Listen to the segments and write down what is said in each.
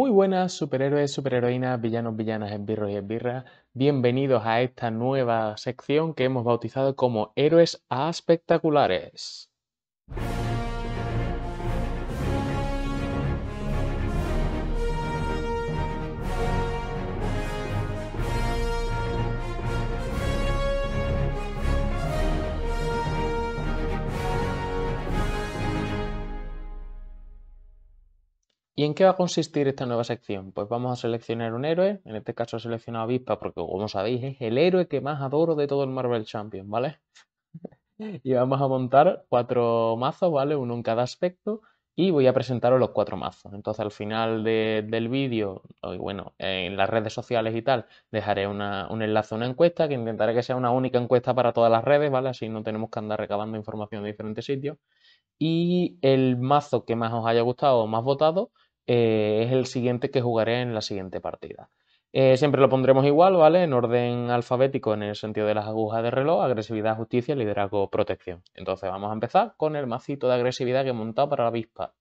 Muy buenas superhéroes, superheroínas, villanos, villanas, esbirros y esbirras. Bienvenidos a esta nueva sección que hemos bautizado como Héroes a Espectaculares. ¿Y en qué va a consistir esta nueva sección? Pues vamos a seleccionar un héroe, en este caso he seleccionado a Avispa porque como sabéis es el héroe que más adoro de todo el Marvel champion ¿vale? y vamos a montar cuatro mazos, ¿vale? Uno en cada aspecto y voy a presentaros los cuatro mazos. Entonces al final del vídeo, bueno, en las redes sociales y tal, dejaré un enlace a una encuesta que intentaré que sea una única encuesta para todas las redes, ¿vale? Así no tenemos que andar recabando información de diferentes sitios. Y el mazo que más os haya gustado o más votado, eh, es el siguiente que jugaré en la siguiente partida. Eh, siempre lo pondremos igual, ¿vale? En orden alfabético en el sentido de las agujas de reloj, agresividad, justicia, liderazgo, protección. Entonces vamos a empezar con el mazo de agresividad que he montado para la avispa.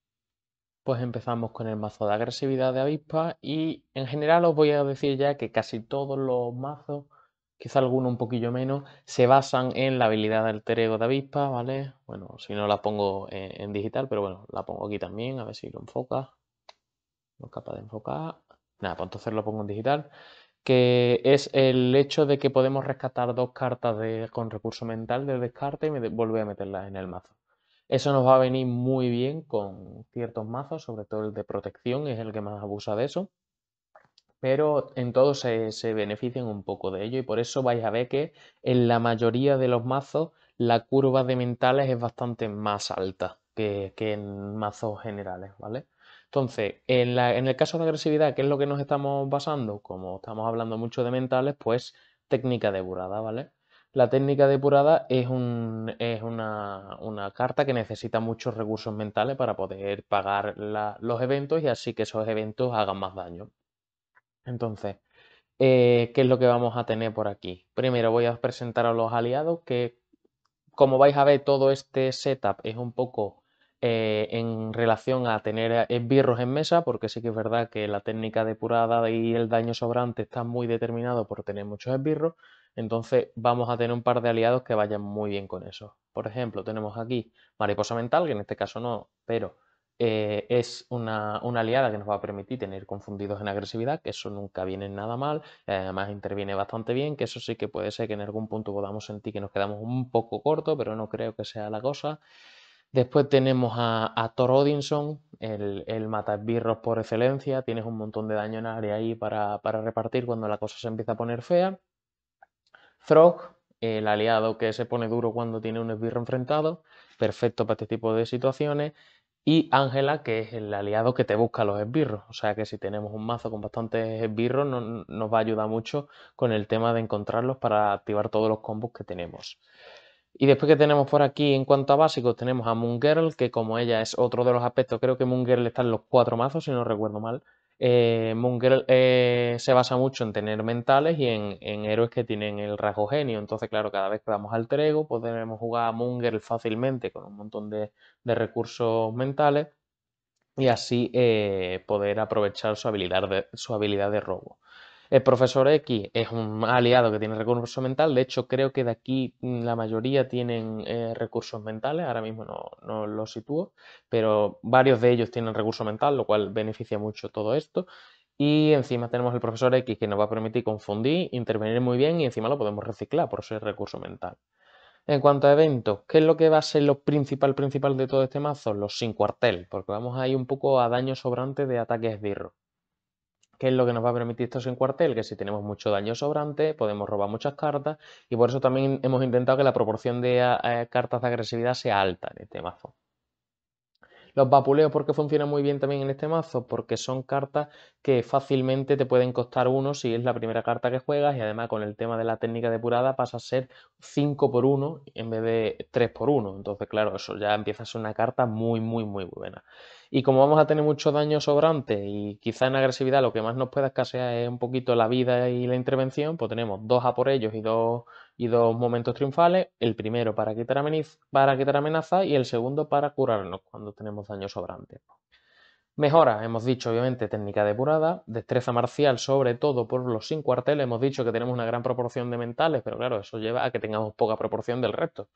Pues empezamos con el mazo de agresividad de avispa y en general os voy a decir ya que casi todos los mazos, quizá alguno un poquillo menos, se basan en la habilidad del terego de avispa, ¿vale? Bueno, si no la pongo eh, en digital, pero bueno, la pongo aquí también, a ver si lo enfoca. No capaz de enfocar. Nada, pues entonces lo pongo en digital. Que es el hecho de que podemos rescatar dos cartas de, con recurso mental del descarte y me, volver a meterlas en el mazo. Eso nos va a venir muy bien con ciertos mazos, sobre todo el de protección, es el que más abusa de eso. Pero en todos se, benefician un poco de ello y por eso vais a ver que en la mayoría de los mazos la curva de mentales es bastante más alta que, que en mazos generales, ¿vale? Entonces, en, el caso de agresividad, ¿qué es lo que nos estamos basando? Como estamos hablando mucho de mentales, pues técnica depurada, ¿vale? La técnica depurada es, una, carta que necesita muchos recursos mentales para poder pagar los eventos y así que esos eventos hagan más daño. Entonces, eh, ¿qué es lo que vamos a tener por aquí? Primero voy a presentar a los aliados que, como vais a ver, todo este setup es un poco eh, en relación a tener esbirros en mesa, porque sí que es verdad que la técnica depurada y el daño sobrante está muy determinado por tener muchos esbirros, entonces vamos a tener un par de aliados que vayan muy bien con eso. Por ejemplo, tenemos aquí Mariposa Mental, que en este caso no, pero eh, es una, aliada que nos va a permitir tener confundidos en agresividad, que eso nunca viene nada mal, eh, además interviene bastante bien, que eso sí que puede ser que en algún punto podamos sentir que nos quedamos un poco cortos, pero no creo que sea la cosa. Después tenemos a, Thor Odinson, el, el esbirros por excelencia. Tienes un montón de daño en área ahí para, repartir cuando la cosa se empieza a poner fea. Throg, el aliado que se pone duro cuando tiene un esbirro enfrentado. Perfecto para este tipo de situaciones. Y Ángela, que es el aliado que te busca los esbirros. O sea que si tenemos un mazo con bastantes esbirros, nos va a ayudar mucho con el tema de encontrarlos para activar todos los combos que tenemos. Y después que tenemos por aquí en cuanto a básicos, tenemos a Moon Girl, que como ella es otro de los aspectos, creo que Moon Girl está en los cuatro mazos, si no recuerdo mal. Eh, Moon Girl eh, se basa mucho en tener mentales y en, héroes que tienen el rasgo genio. Entonces, claro, cada vez que damos al Trego, podemos pues jugar a Moon fácilmente con un montón de, recursos mentales y así eh, poder aprovechar su habilidad su habilidad de robo. El profesor X es un aliado que tiene recursos mentales, de hecho creo que de aquí mm, la mayoría tienen eh, recursos mentales, ahora mismo no, no los sitúo, pero varios de ellos tienen recursos mentales, lo cual beneficia mucho todo esto. Y encima tenemos el profesor X que nos va a permitir confundir, intervenir muy bien y encima lo podemos reciclar por ser recurso mental. En cuanto a eventos, ¿qué es lo que va a ser lo principal principal de todo este mazo? Los sin cuartel, porque vamos a ir un poco a daño sobrante de ataques esbirro. ¿Qué es lo que nos va a permitir esto en cuartel? Que si tenemos mucho daño sobrante, podemos robar muchas cartas y por eso también hemos intentado que la proporción de eh, eh, cartas de agresividad sea alta en este mazo. Los vapuleos, ¿por qué funcionan muy bien también en este mazo? Porque son cartas que fácilmente te pueden costar uno si es la primera carta que juegas y además con el tema de la técnica depurada pasa a ser 5 por 1 en vez de 3 por 1. Entonces, claro, eso ya empieza a ser una carta muy, muy, muy buena. Y como vamos a tener mucho daño sobrante y quizá en agresividad lo que más nos pueda escasear es un poquito la vida y la intervención, pues tenemos dos a por ellos y dos, y dos momentos triunfales. El primero para quitar, para amenaza y el segundo para curarnos cuando tenemos daño sobrante. Mejora, hemos dicho obviamente técnica depurada, destreza marcial sobre todo por los sin cuarteles, hemos dicho que tenemos una gran proporción de mentales, pero claro, eso lleva a que tengamos poca proporción del resto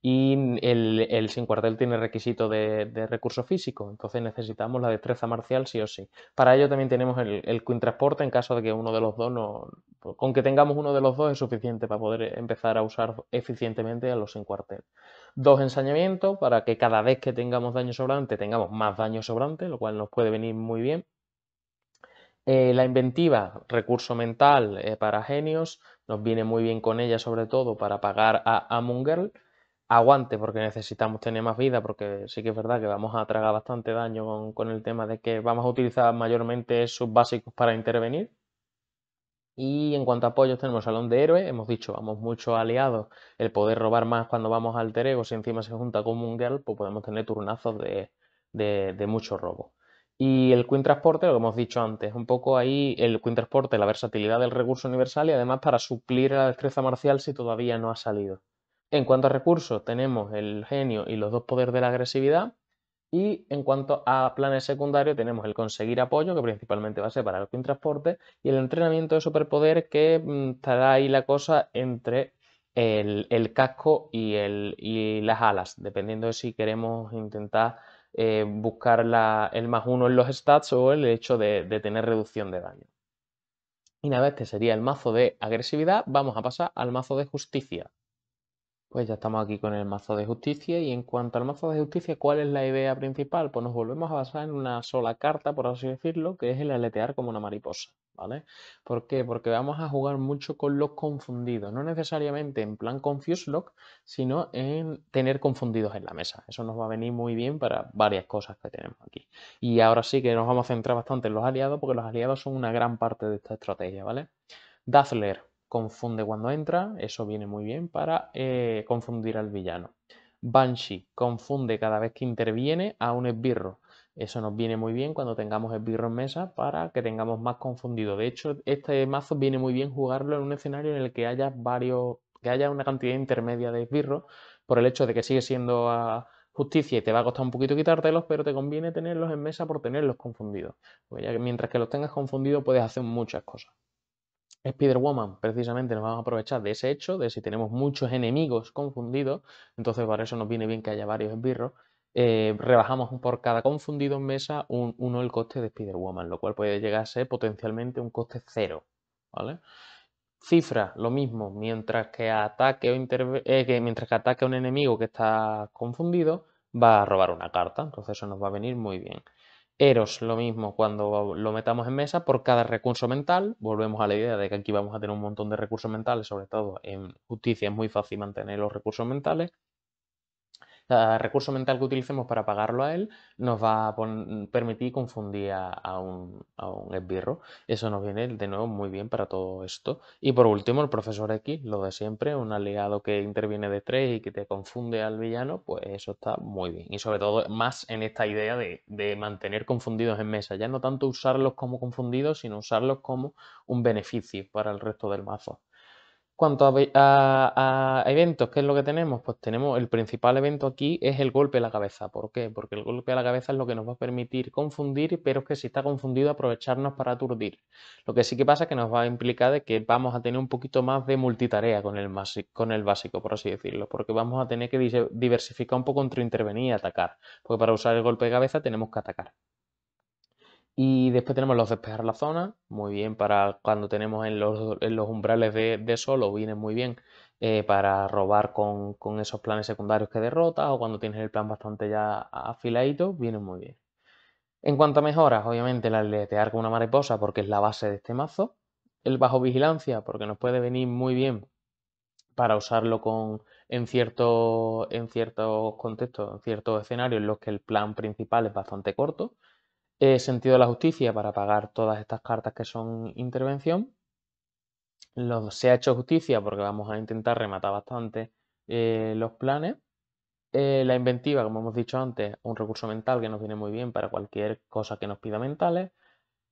y el, el, sin cuartel tiene requisito de, recurso físico, entonces necesitamos la destreza marcial sí o sí. Para ello también tenemos el, el transporte en caso de que uno de los dos no... Pues, con que tengamos uno de los dos es suficiente para poder empezar a usar eficientemente a los sin cuartel. Dos ensañamientos para que cada vez que tengamos daño sobrante tengamos más daño sobrante, lo cual nos puede venir muy bien. Eh, la inventiva, recurso mental eh, para genios, nos viene muy bien con ella sobre todo para pagar a Amungirl aguante porque necesitamos tener más vida, porque sí que es verdad que vamos a tragar bastante daño con, el tema de que vamos a utilizar mayormente esos básicos para intervenir. Y en cuanto a apoyos tenemos Salón de Héroes, hemos dicho, vamos muchos aliados, el poder robar más cuando vamos al Terego, si encima se junta con Girl pues podemos tener turnazos de, de mucho robo. Y el Queen Transporte, lo que hemos dicho antes, un poco ahí el Queen Transporte, la versatilidad del recurso universal y además para suplir la destreza marcial si todavía no ha salido. En cuanto a recursos, tenemos el genio y los dos poderes de la agresividad. Y en cuanto a planes secundarios, tenemos el conseguir apoyo, que principalmente va a ser para el transporte, y el entrenamiento de superpoder, que mm, estará ahí la cosa entre el, casco y, las alas, dependiendo de si queremos intentar eh, buscar el más uno en los stats o el hecho de, de tener reducción de daño. Y una vez que este sería el mazo de agresividad, vamos a pasar al mazo de justicia. Pues ya estamos aquí con el mazo de justicia y en cuanto al mazo de justicia, ¿cuál es la idea principal? Pues nos volvemos a basar en una sola carta, por así decirlo, que es el aletear como una mariposa, ¿vale? ¿Por qué? Porque vamos a jugar mucho con los confundidos, no necesariamente en plan confuse lock, sino en tener confundidos en la mesa. Eso nos va a venir muy bien para varias cosas que tenemos aquí. Y ahora sí que nos vamos a centrar bastante en los aliados, porque los aliados son una gran parte de esta estrategia, ¿vale? Dazzler, confunde cuando entra, eso viene muy bien para eh, confundir al villano. Banshee confunde cada vez que interviene a un esbirro. Eso nos viene muy bien cuando tengamos esbirro en mesa para que tengamos más confundido. De hecho, este mazo viene muy bien jugarlo en un escenario en el que haya varios, que haya una cantidad intermedia de esbirros, por el hecho de que sigue siendo ah, justicia y te va a costar un poquito quitártelos, pero te conviene tenerlos en mesa por tenerlos confundidos. ya mientras que los tengas confundidos puedes hacer muchas cosas. Spider-Woman, precisamente nos vamos a aprovechar de ese hecho, de si tenemos muchos enemigos confundidos, entonces para eso nos viene bien que haya varios esbirros, eh, rebajamos por cada confundido en mesa uno el coste de Spider-Woman, lo cual puede llegar a ser potencialmente un coste cero, ¿vale? Cifra, lo mismo, mientras que ataque, o eh, mientras que ataque a un enemigo que está confundido, va a robar una carta, entonces eso nos va a venir muy bien. Eros lo mismo cuando lo metamos en mesa por cada recurso mental. Volvemos a la idea de que aquí vamos a tener un montón de recursos mentales, sobre todo en justicia es muy fácil mantener los recursos mentales. El recurso mental que utilicemos para pagarlo a él nos va a permitir confundir a, a, un, a, un, esbirro. Eso nos viene de nuevo muy bien para todo esto. Y por último, el profesor X, lo de siempre, un aliado que interviene de tres y que te confunde al villano, pues eso está muy bien. Y sobre todo más en esta idea de, de mantener confundidos en mesa, ya no tanto usarlos como confundidos, sino usarlos como un beneficio para el resto del mazo cuanto a, eventos, ¿qué es lo que tenemos? Pues tenemos el principal evento aquí es el golpe a la cabeza. ¿Por qué? Porque el golpe a la cabeza es lo que nos va a permitir confundir, pero es que si está confundido aprovecharnos para aturdir. Lo que sí que pasa es que nos va a implicar de que vamos a tener un poquito más de multitarea con el, con el básico, por así decirlo, porque vamos a tener que diversificar un poco entre intervenir y atacar, porque para usar el golpe de cabeza tenemos que atacar. Y después tenemos los despejar la zona, muy bien para cuando tenemos en los, umbrales de, solo, viene muy bien eh, para robar con, esos planes secundarios que derrotas o cuando tienes el plan bastante ya afiladito, viene muy bien. En cuanto a mejoras, obviamente la letear con una mariposa porque es la base de este mazo, el bajo vigilancia porque nos puede venir muy bien para usarlo en, en ciertos contextos, en ciertos escenarios en los que el plan principal es bastante corto eh, sentido de la justicia para pagar todas estas cartas que son intervención. se ha hecho justicia porque vamos a intentar rematar bastante eh, los planes. Eh, la inventiva, como hemos dicho antes, un recurso mental que nos viene muy bien para cualquier cosa que nos pida mentales.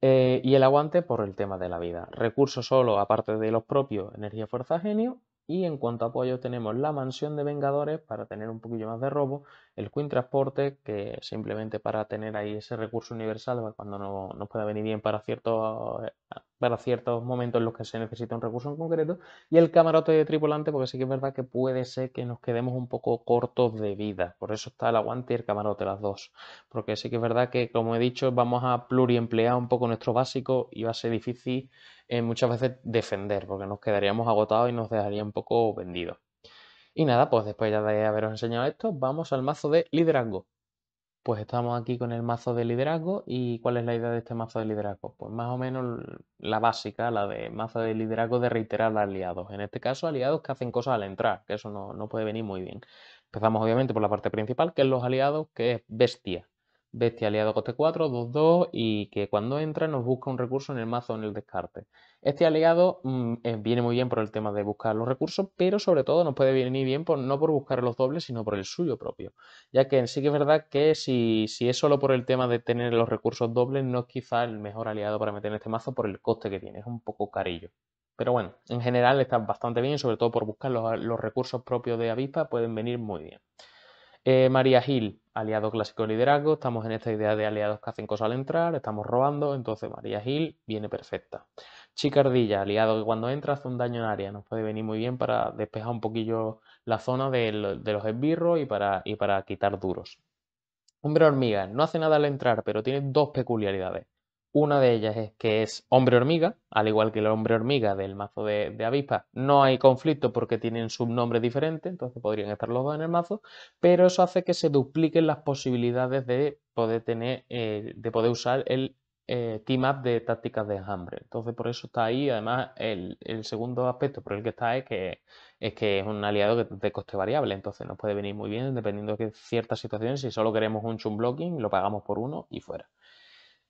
y el aguante por el tema de la vida. Recursos solo, aparte de los propios, energía, fuerza, genio. Y en cuanto a apoyo, tenemos la mansión de Vengadores para tener un poquillo más de robo el Queen Transporte, que simplemente para tener ahí ese recurso universal pues, cuando nos pueda venir bien para ciertos, eh, para ciertos momentos en los que se necesita un recurso en concreto. Y el camarote de tripulante, porque sí que es verdad que puede ser que nos quedemos un poco cortos de vida. Por eso está el aguante y el camarote, las dos. Porque sí que es verdad que, como he dicho, vamos a pluriemplear un poco nuestro básico y va a ser difícil eh, muchas veces defender, porque nos quedaríamos agotados y nos dejaría un poco vendidos. Y nada, pues después ya de haberos enseñado esto, vamos al mazo de liderazgo. Pues estamos aquí con el mazo de liderazgo y ¿cuál es la idea de este mazo de liderazgo? Pues más o menos la básica, la de mazo de liderazgo de reiterar aliados. En este caso, aliados que hacen cosas al entrar, que eso no, no puede venir muy bien. Empezamos obviamente por la parte principal, que es los aliados, que es bestia bestia aliado coste 4, 2, 2 y que cuando entra nos busca un recurso en el mazo en el descarte. Este aliado mm, eh, viene muy bien por el tema de buscar los recursos, pero sobre todo nos puede venir bien no por buscar los dobles, sino por el suyo propio. Ya que sí que es verdad que si, si es solo por el tema de tener los recursos dobles, no es quizá el mejor aliado para meter en este mazo por el coste que tiene, es un poco carillo. Pero bueno, en general está bastante bien, sobre todo por buscar los, recursos propios de Avispa, pueden venir muy bien. Eh, María Gil, aliado clásico liderazgo, estamos en esta idea de aliados que hacen cosas al entrar, estamos robando, entonces María Gil viene perfecta. Chicardilla, aliado que cuando entra hace un daño en área, nos puede venir muy bien para despejar un poquillo la zona de, los esbirros y para, y para quitar duros. Hombre hormiga, no hace nada al entrar, pero tiene dos peculiaridades. Una de ellas es que es hombre hormiga, al igual que el hombre hormiga del mazo de, avispa. No hay conflicto porque tienen subnombres diferentes, entonces podrían estar los dos en el mazo, pero eso hace que se dupliquen las posibilidades de poder tener, eh, de poder usar el eh, team up de tácticas de hambre. Entonces, por eso está ahí. Además, el, segundo aspecto por el que está es que es que es un aliado de coste variable. Entonces, nos puede venir muy bien dependiendo de ciertas situaciones. Si solo queremos un chum blocking, lo pagamos por uno y fuera.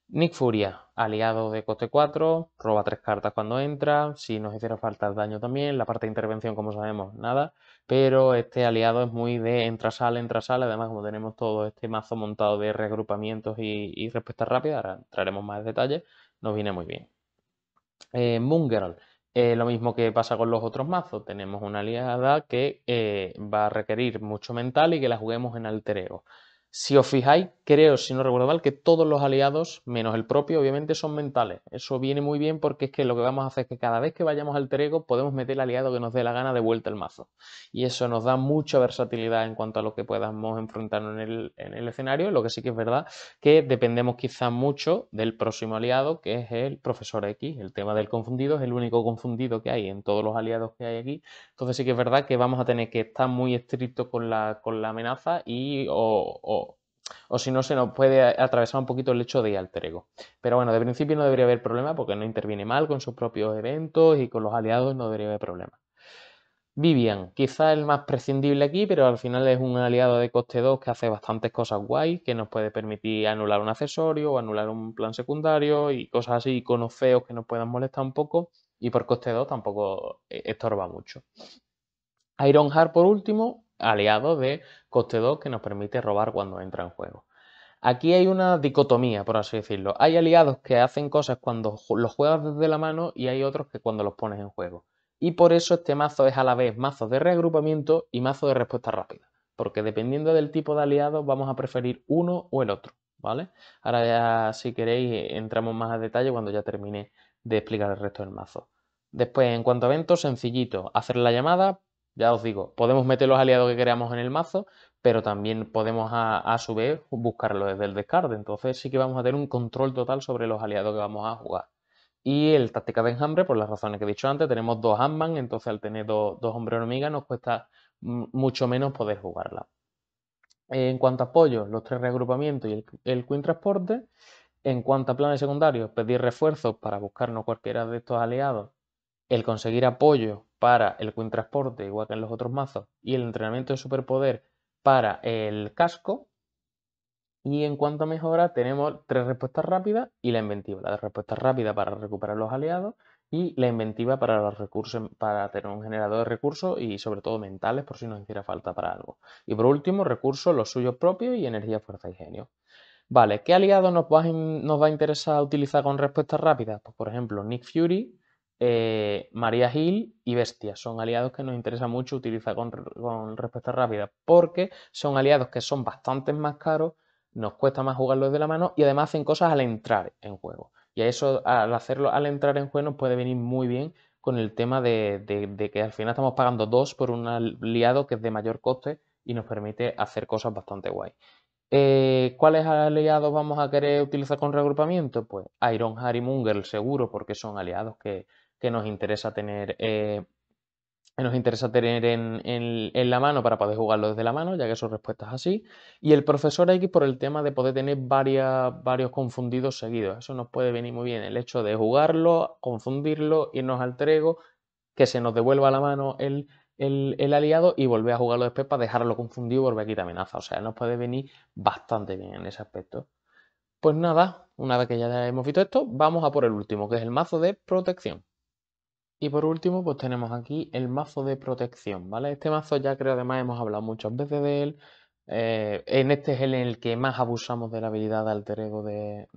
Nick Furia, aliado de coste 4, roba 3 cartas cuando entra, si nos hiciera falta el daño también, la parte de intervención como sabemos, nada, pero este aliado es muy de entra-sal, entra además como tenemos todo este mazo montado de reagrupamientos y, respuestas rápidas, ahora entraremos más detalles, nos viene muy bien. Eh, Moon eh, lo mismo que pasa con los otros mazos, tenemos una aliada que eh, va a requerir mucho mental y que la juguemos en alter ego. Si os fijáis, creo, si no recuerdo mal, que todos los aliados, menos el propio, obviamente son mentales. Eso viene muy bien porque es que lo que vamos a hacer es que cada vez que vayamos al trego, podemos meter el aliado que nos dé la gana de vuelta el mazo. Y eso nos da mucha versatilidad en cuanto a lo que podamos enfrentarnos en el, escenario. Lo que sí que es verdad que dependemos quizá mucho del próximo aliado, que es el Profesor X. El tema del confundido es el único confundido que hay en todos los aliados que hay aquí. Entonces sí que es verdad que vamos a tener que estar muy estrictos con la, con la amenaza y o o si no, se nos puede atravesar un poquito el hecho de alter ego. Pero bueno, de principio no debería haber problema porque no interviene mal con sus propios eventos y con los aliados no debería haber problema. Vivian, quizá el más prescindible aquí, pero al final es un aliado de coste 2 que hace bastantes cosas guay, que nos puede permitir anular un accesorio o anular un plan secundario y cosas así, iconos feos que nos puedan molestar un poco y por coste 2 tampoco eh, estorba mucho. Ironheart por último, aliado de coste 2 que nos permite robar cuando entra en juego. Aquí hay una dicotomía, por así decirlo. Hay aliados que hacen cosas cuando los juegas desde la mano y hay otros que cuando los pones en juego. Y por eso este mazo es a la vez mazo de reagrupamiento y mazo de respuesta rápida. Porque dependiendo del tipo de aliado vamos a preferir uno o el otro. ¿Vale? Ahora ya si queréis eh, entramos más a detalle cuando ya termine de explicar el resto del mazo. Después, en cuanto a eventos, sencillito, hacer la llamada, ya os digo, podemos meter los aliados que queramos en el mazo, pero también podemos a, su vez buscarlos desde el descarte. Entonces sí que vamos a tener un control total sobre los aliados que vamos a jugar. Y el táctica de enjambre, por las razones que he dicho antes, tenemos dos handman, entonces al tener dos hombres hormigas nos cuesta mucho menos poder jugarla. En cuanto a apoyo, los tres reagrupamientos y el, el Queen Transporte. En cuanto a planes secundarios, pedir refuerzos para buscarnos cualquiera de estos aliados el conseguir apoyo para el Queen Transporte, igual que en los otros mazos, y el entrenamiento de superpoder para el casco. Y en cuanto a mejora, tenemos tres respuestas rápidas y la inventiva. La de respuesta rápida para recuperar los aliados y la inventiva para los recursos, para tener un generador de recursos y sobre todo mentales por si nos hiciera falta para algo. Y por último, recursos, los suyos propios y energía, fuerza y genio. Vale, ¿qué aliado nos va, a, nos va a interesar utilizar con respuestas rápidas? Pues, por ejemplo, Nick Fury, eh, María Gil y Bestia. Son aliados que nos interesa mucho utilizar con, respuesta rápida porque son aliados que son bastante más caros, nos cuesta más jugarlos de la mano y además hacen cosas al entrar en juego. Y a eso, al hacerlo al entrar en juego, nos puede venir muy bien con el tema de, que al final estamos pagando dos por un aliado que es de mayor coste y nos permite hacer cosas bastante guay. Eh, ¿Cuáles aliados vamos a querer utilizar con reagrupamiento? Pues Iron Harry Munger seguro porque son aliados que que nos interesa tener, eh, nos interesa tener en, la mano para poder jugarlo desde la mano, ya que su respuesta es así. Y el profesor X por el tema de poder tener varios confundidos seguidos. Eso nos puede venir muy bien, el hecho de jugarlo, confundirlo, irnos al trego, que se nos devuelva a la mano el, el, aliado y volver a jugarlo después para dejarlo confundido y volver a quitar amenaza. O sea, nos puede venir bastante bien en ese aspecto. Pues nada, una vez que ya hemos visto esto, vamos a por el último, que es el mazo de protección. Y por último, pues tenemos aquí el mazo de protección, ¿vale? Este mazo ya creo además hemos hablado muchas veces de él. Eh, en este es el en el que más abusamos de la habilidad de alter ego de,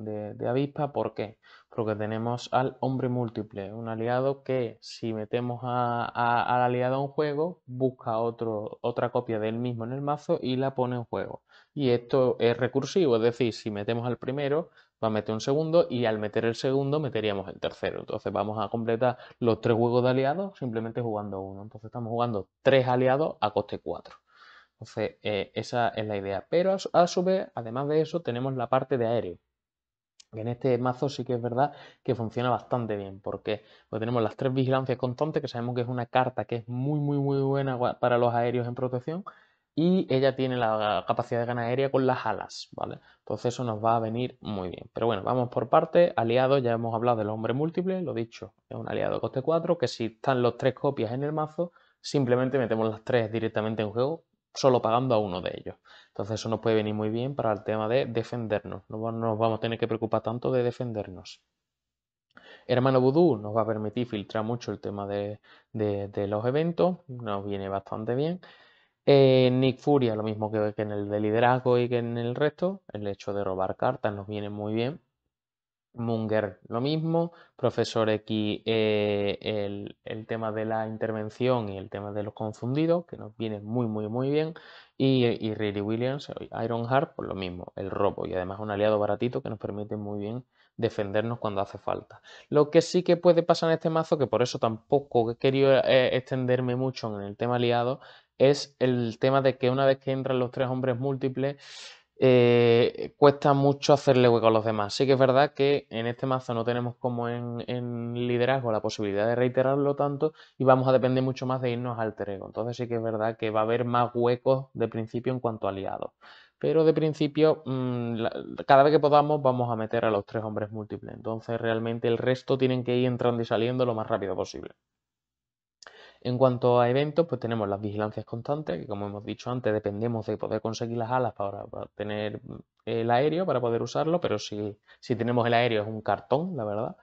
avispa. ¿Por qué? Porque tenemos al hombre múltiple, un aliado que si metemos a, al aliado a un juego, busca otro, otra copia del mismo en el mazo y la pone en juego. Y esto es recursivo, es decir, si metemos al primero, va a meter un segundo y al meter el segundo meteríamos el tercero. Entonces vamos a completar los tres juegos de aliados simplemente jugando uno. Entonces estamos jugando tres aliados a coste 4. Entonces eh, esa es la idea. Pero a, su vez, además de eso, tenemos la parte de aéreo. En este mazo sí que es verdad que funciona bastante bien. Porque pues, tenemos las tres vigilancias constantes, que sabemos que es una carta que es muy, muy, muy buena para los aéreos en protección y ella tiene la capacidad de gana aérea con las alas, ¿vale? Entonces eso nos va a venir muy bien. Pero bueno, vamos por parte. Aliado, ya hemos hablado del hombre múltiple, lo dicho, es un aliado de coste 4, que si están los tres copias en el mazo, simplemente metemos las tres directamente en juego, solo pagando a uno de ellos. Entonces eso nos puede venir muy bien para el tema de defendernos. No nos vamos a tener que preocupar tanto de defendernos. Hermano vudú nos va a permitir filtrar mucho el tema de, de los eventos, nos viene bastante bien. Eh, Nick Furia, lo mismo que, en el de liderazgo y que en el resto, el hecho de robar cartas nos viene muy bien. Munger, lo mismo. Profesor X, eh, el, tema de la intervención y el tema de los confundidos, que nos viene muy, muy, muy bien. Y, y Riri Williams, Heart, pues lo mismo, el robo. Y además un aliado baratito que nos permite muy bien defendernos cuando hace falta. Lo que sí que puede pasar en este mazo, que por eso tampoco he querido eh, extenderme mucho en el tema aliado, es el tema de que una vez que entran los tres hombres múltiples, eh, cuesta mucho hacerle hueco a los demás. Sí que es verdad que en este mazo no tenemos como en, liderazgo la posibilidad de reiterarlo tanto y vamos a depender mucho más de irnos al terreno. Entonces sí que es verdad que va a haber más huecos de principio en cuanto a aliados. Pero de principio, mm, cada vez que podamos vamos a meter a los tres hombres múltiples. Entonces realmente el resto tienen que ir entrando y saliendo lo más rápido posible. En cuanto a eventos, pues tenemos las vigilancias constantes, que como hemos dicho antes, dependemos de poder conseguir las alas para, tener mm, el aéreo, para poder usarlo, pero si, si tenemos el aéreo es un cartón, la verdad.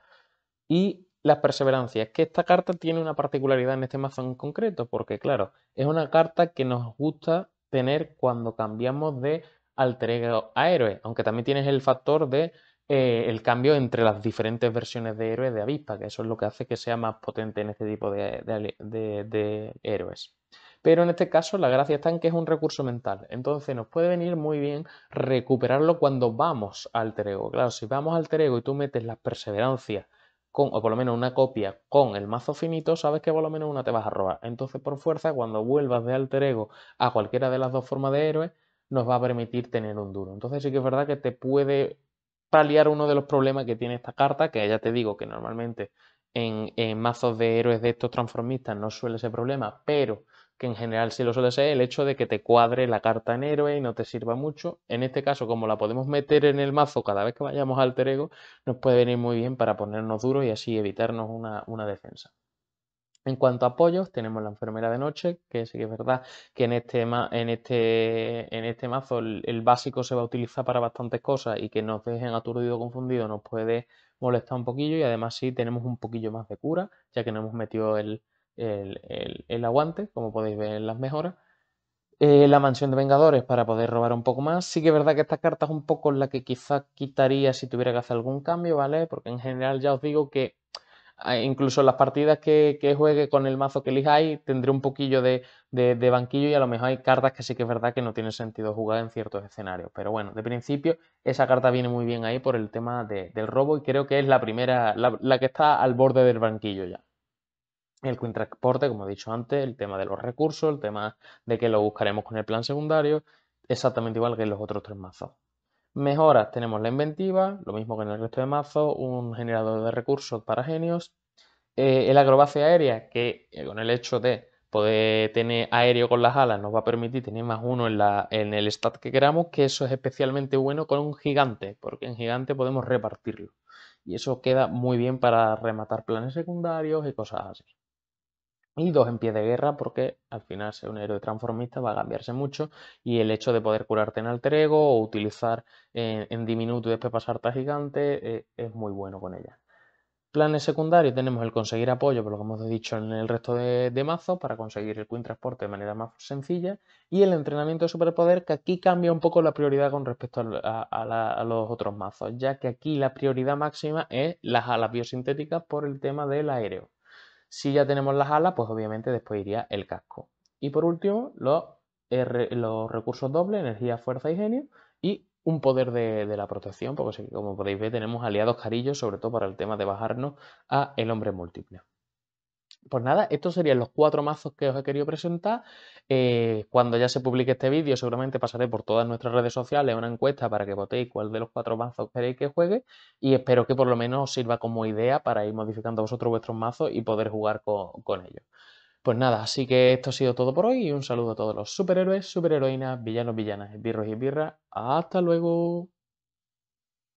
Y las perseverancias, que esta carta tiene una particularidad en este mazo en concreto, porque claro, es una carta que nos gusta tener cuando cambiamos de alter ego a héroe, aunque también tienes el factor de eh, el cambio entre las diferentes versiones de héroes de avispa, que eso es lo que hace que sea más potente en este tipo de, héroes. Pero en este caso la gracia está en que es un recurso mental. Entonces nos puede venir muy bien recuperarlo cuando vamos al alter Claro, si vamos al terego y tú metes las perseverancias con, o por lo menos una copia con el mazo finito, sabes que por lo menos una te vas a robar. Entonces, por fuerza, cuando vuelvas de alter ego a cualquiera de las dos formas de héroes nos va a permitir tener un duro. Entonces sí que es verdad que te puede para paliar uno de los problemas que tiene esta carta, que ya te digo que normalmente en, mazos de héroes de estos transformistas no suele ser problema, pero que en general sí lo suele ser, el hecho de que te cuadre la carta en héroe y no te sirva mucho. En este caso, como la podemos meter en el mazo cada vez que vayamos al alter ego, nos puede venir muy bien para ponernos duros y así evitarnos una, una defensa. En cuanto a apoyos, tenemos la enfermera de noche, que sí que es verdad que en este, en este, en este mazo el, básico se va a utilizar para bastantes cosas y que nos dejen aturdido o confundido nos puede molestar un poquillo y además sí tenemos un poquillo más de cura, ya que no hemos metido el, el, el aguante, como podéis ver en las mejoras. Eh, la mansión de Vengadores para poder robar un poco más. Sí que es verdad que esta carta es un poco la que quizás quitaría si tuviera que hacer algún cambio, ¿vale? Porque en general ya os digo que incluso las partidas que, juegue con el mazo que elijáis, tendré un poquillo de, banquillo y a lo mejor hay cartas que sí que es verdad que no tiene sentido jugar en ciertos escenarios. Pero bueno, de principio esa carta viene muy bien ahí por el tema del robo y creo que es la primera, la, que está al borde del banquillo ya. El transporte, como he dicho antes, el tema de los recursos, el tema de que lo buscaremos con el plan secundario, exactamente igual que en los otros tres mazos. Mejoras, tenemos la inventiva, lo mismo que en el resto de mazo, un generador de recursos para genios, eh, el acrobacia aérea, que eh, con el hecho de poder tener aéreo con las alas nos va a permitir tener más uno en, la, en el stat que queramos, que eso es especialmente bueno con un gigante, porque en gigante podemos repartirlo. Y eso queda muy bien para rematar planes secundarios y cosas así y dos en pie de guerra porque al final ser un héroe transformista va a cambiarse mucho y el hecho de poder curarte en alter ego o utilizar en, diminuto y después pasarte a gigante eh, es muy bueno con ella. Planes secundarios tenemos el conseguir apoyo, por lo que hemos dicho en el resto de, mazos, para conseguir el Queen Transporte de manera más sencilla, y el entrenamiento de superpoder, que aquí cambia un poco la prioridad con respecto a, a los otros mazos, ya que aquí la prioridad máxima es las alas biosintéticas por el tema del aéreo. Si ya tenemos las alas, pues obviamente después iría el casco. Y por último, los, los recursos dobles, energía, fuerza y genio, y un poder de, la protección, porque como podéis ver tenemos aliados carillos, sobre todo para el tema de bajarnos a el hombre múltiple. Pues nada, estos serían los cuatro mazos que os he querido presentar. Eh, cuando ya se publique este vídeo, seguramente pasaré por todas nuestras redes sociales una encuesta para que votéis cuál de los cuatro mazos queréis que juegue. Y espero que por lo menos os sirva como idea para ir modificando vosotros vuestros mazos y poder jugar con, ellos. Pues nada, así que esto ha sido todo por hoy. Y un saludo a todos los superhéroes, superheroínas, villanos, villanas, birros y birras. ¡Hasta luego!